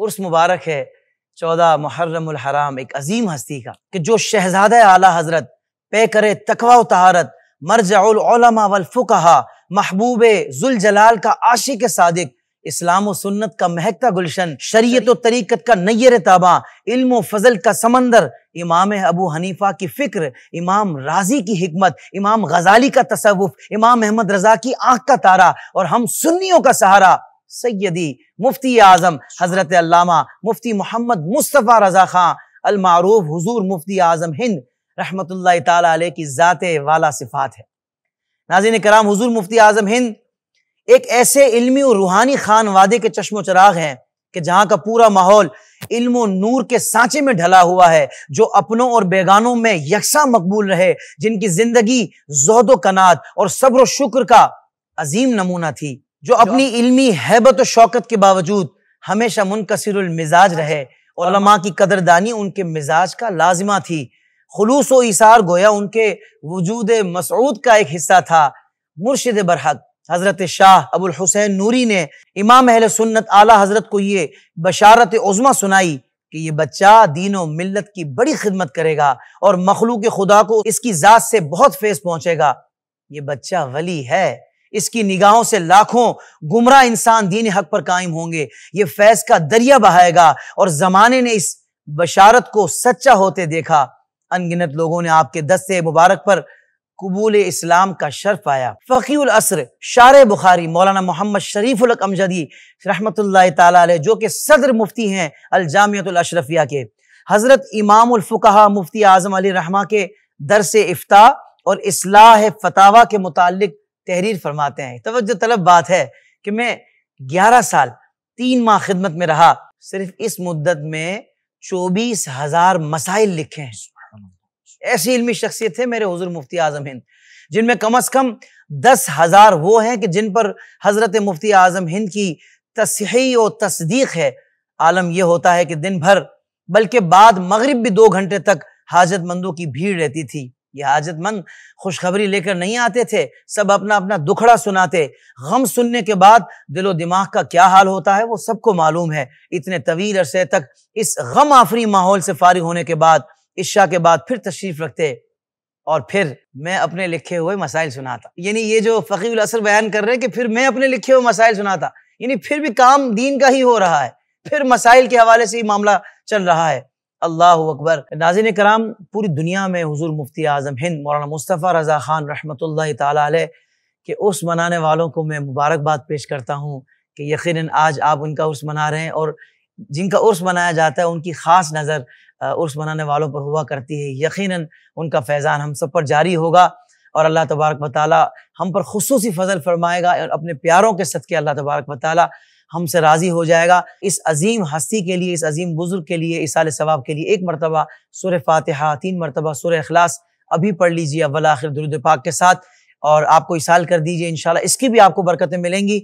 उर्स मुबारक है चौदह मुहर्रम हराम एक अजीम हस्ती का कि जो शहजादा आला हजरत पे करे तकवा तहारत मरजाउलमा वलफ़ुकहा महबूब जुल जलाल का आशिक सादिक इस्लाम सुन्नत का महकता गुलशन शरीयत तरीक़त का नैर ताबा इल्म फजल का समंदर इमाम अबू हनीफा की फ़िक्र इमाम राजी की हमत इमाम गजाली का तसवुफ़ इमाम अहमद रजा की आँख का तारा और हम सुन्नियों का सहारा सैदी मुफ्ती आज़म हज़रत अल्लामा मुफ्ती मोहम्मद मुस्तफ़ा रज़ा खां अलमारूफ हजूर मुफ्ती आज़म हिंद रहमत ताला की ज़ात वाला सिफात है नाजिन कराम हजूर मुफ्ती आज़म हिंद एक ऐसे इलमी और रूहानी खान वादे के चश्मो चराग हैं कि जहाँ का पूरा माहौल इल्म नूर के सांचे में ढला हुआ है जो अपनों और बेगानों में यकसा मकबूल रहे जिनकी जिंदगी जहदो कनात और सब्र शुक्र का अजीम नमूना थी जो अपनी इल्मी हैबत और शौकत के बावजूद हमेशा मुनकसर मिजाज रहे हाँ। उलमा की कदरदानी उनके मिजाज का लाजिमा थी खलूस व इसार गोया उनके वजूद मसरूद का एक हिस्सा था मुर्शद बरहक हज़रत शाह अबुल हुसैन नूरी ने इमाम अहल सुन्नत आला हज़रत को ये बशारत उज़मा सुनाई कि ये बच्चा दीन व मिल्लत की बड़ी खिदमत करेगा और मखलूक खुदा को इसकी ज़ात से बहुत फेस पहुँचेगा ये बच्चा वली है इसकी निगाहों से लाखों गुमराह इंसान दीन हक पर कायम होंगे ये फैज का दरिया बहाएगा और जमाने ने इस बशारत को सच्चा होते देखा अनगिनत लोगों ने आपके दस्ते मुबारक पर कबूल इस्लाम का शर्फ पाया फकीर असर शार बुखारी मौलाना मोहम्मद शरीफुल अमजदी रहमत ताली जो कि सदर मुफ्ती हैं अशरफिया के हज़रत इमामफ़ुकहा मुफ्ती आज़म अली रहमा के दर से इफ्ता और इसलाह फतावा के मुतालिक तहरीर फरमाते हैं तो जो तलब बात है कि मैं ग्यारह साल तीन माह खिदमत में रहा सिर्फ इस मुद्दत में चौबीस हजार मसाइल लिखे हैं ऐसी इलमी शख्सियत है मेरे हजूर मुफ्ती आजम हिंद जिनमें कम अज कम दस हजार वो हैं कि जिन पर हजरत मुफ्ती आजम हिंद की तस्ही और तस्दीक है आलम यह होता है कि दिन भर बल्कि बाद मगरब भी दो घंटे तक हाजतमंदों की भीड़ रहती थी ये हाजतमंद खुशखबरी लेकर नहीं आते थे सब अपना अपना दुखड़ा सुनाते गम सुनने के बाद दिलो दिमाग का क्या हाल होता है वो सबको मालूम है इतने तवील अरसे तक इस गम आफरी माहौल से फारिग होने के बाद इशा के बाद फिर तशरीफ रखते और फिर मैं अपने लिखे हुए मसाइल सुनाता यानी ये जो फ़कील असर बयान कर रहे हैं कि फिर मैं अपने लिखे हुए मसाइल सुनाता यानी फिर भी काम दीन का ही हो रहा है फिर मसाइल के हवाले से ही मामला चल रहा है अल्लाह अकबर नाजिन कराम पूरी दुनिया में हजूर मुफ्ती आजम हिंद मौलाना मुस्तफ़ा रज़ा ख़ान रहमत ताली के उस मनाने वालों को मैं मुबारकबाद पेश करता हूँ कि यकीन आज आप उनका उर्स मना रहे हैं और जिनका उर्स मनाया जाता है उनकी ख़ास नज़र उर्स मनाने वालों पर हुआ करती है यकीन उनका फैज़ान हम सब पर जारी होगा और अल्लाह तबारक वाली हम पर खसूस फजल फरमाएगा और अपने प्यारों के सद के अल्लाह तबारक वाली हमसे राज़ी हो जाएगा इस अजीम हस्ती के लिए इस अजीम बुजुर्ग के लिए इसाल सवाब के लिए एक मरतबा सुर फातहा तीन मरतबा सुर अखलास अभी पढ़ लीजिए अवल आखिर दुरुद पाक के साथ और आपको इसाल कर दीजिए इन इसकी भी आपको बरकतें मिलेंगी